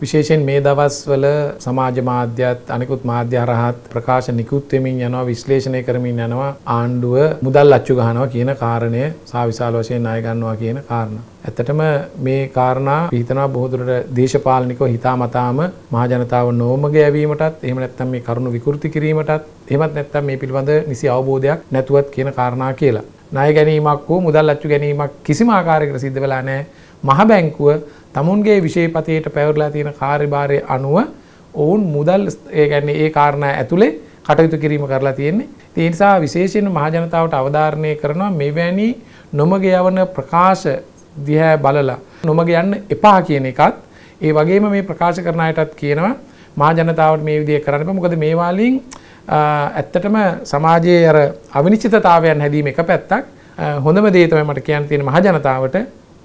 විශේෂයෙන් මේ දවස්වල සමාජ මාධ්‍යත් අනිකුත් මාධ්‍ය හරහත් ප්‍රකාශ නිකුත් වෙමින් යනවා විශ්ලේෂණය කරමින් යනවා ආණ්ඩුව මුදල් අච්චු ගහනවා කියන කාරණය සාවිශාල වශයෙන් ණය ගන්නවා කියන කාරණා. ඇත්තටම මේ කාරණා හිතනවා බොහෝ දුරට දේශපාලනිකව හිතාමතාම මහජනතාව නොමග යැවීමටත් එහෙම නැත්නම් මේ කරුණු විකෘති කිරීමටත් එහෙමත් නැත්නම් මේ පිළිබඳ නිසි අවබෝධයක් නැතුවත් කියන කාරණා කියලා. ණය ගැනීමක් හෝ මුදල් අච්චු ගැනීමක් කිසිම ආකාරයකට සිද්ධ වෙලා නැහැ. මහ බැංකුව තමුන්ගේ විශේෂපතයට පැවරලා තියෙන කාර්යභාරය අනුව ඔවුන් මුදල් ඒ කියන්නේ ඒ කාරණා ඇතුලේ කටයුතු කිරීම කරලා තියෙන්නේ. ඒ නිසා විශේෂයෙන් මහජනතාවට අවධාරණය කරනවා මෙවැනි නොමග යවන ප්‍රකාශ දිහා බලලා නොමග යන්න එපා කියන එකත් ඒ වගේම මේ ප්‍රකාශ කරන අයටත් කියනවා මහජනතාවට මේ විදිය කරන්න බෑ. මොකද මේ වලින් ඇත්තටම සමාජයේ අර අවිනිශ්චිතතාවයන් හැදීම එක පැත්තක් හොඳම දේ තමයි මට කියන්න තියෙන මහජනතාවට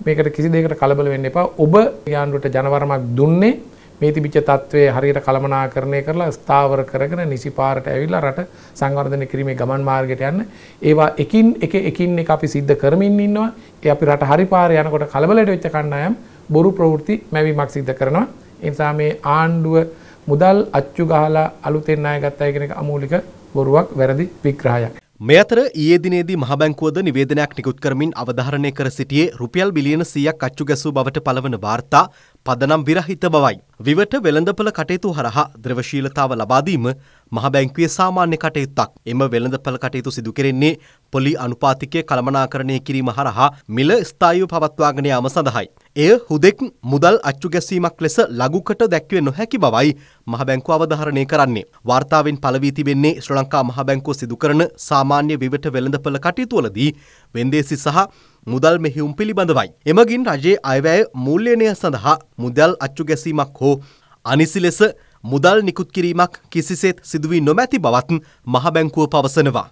මේකට කිසි දෙයකට කලබල වෙන්න එපා. ඔබ යාන්ඩුවට ජනවරමක් දුන්නේ මේ තිබිච්ච තත්ත්වය හරියට කළමනාකරණය කරලා ස්ථාවර කරගෙන නිසි පාරට ඇවිල්ලා රට සංවර්ධනය කිරීමේ ගමන් මාර්ගයට යන්න. ඒවා එකින් එක එකින් එක අපි සිද්ධ කරමින් ඉන්නවා. ඒ අපි රට හරි පාර යනකොට කලබලයට වෙච්ච කණ්ඩායම් බොරු ප්‍රවෘත්ති මැවීමක් සිද්ධ කරනවා. ඒ නිසා මේ ආණ්ඩුව මුදල් අච්චු ගහලා අලුතෙන් ණය ගත්තා කියන එක අමූලික බොරුවක් වැරදි විග්‍රහයක්. මේ අතර ඊයේ දිනේදී මහබැංකුවද නිවේදනයක් නිකුත් කරමින් අවධාරණය කර සිටියේ රුපියල් බිලියන 100ක් අච්චු ගැසූ බවට පළවන වාර්තා පදනම් විරහිත බවයි. විවට වෙළඳපළ කටයුතු හරහා ද්‍රවශීලතාව ලබාදීම මහ බැංකුවේ සාමාන්‍ය කටයුත්තක්. එම වෙළඳපළ කටයුතු සිදු කෙරෙන්නේ පොලි අනුපාතිකය කළමනාකරණය කිරීම හරහා මිල ස්ථායීව පවත්වාගෙන යාම සඳහායි. එය හුදෙක් මුදල් අච්චු ගැසීමක් ලෙස ලඝුකට දැක්විය නොහැකි බවයි මහ බැංකුව අවධාරණය කරන්නේ. වාර්තාවෙන් පළ වී තිබෙන්නේ ශ්‍රී ලංකා මහ බැංකුව සිදු කරන සාමාන්‍ය විවට වෙළඳපළ කටයුතුවලදී වෙන්දේසි සහ මුදල් මෙහිුම් පිළිබඳවයි. එමගින් රජයේ අයවැය මුල්්‍යනය සඳහා මුදල් අච්චු ගැසීමක් හෝ අනිසි ලෙස මුදල් නිකුත් කිරීමක් කිසිසේත් සිදුවී නොමැති බවත් මහබැංකුව පවසනවා.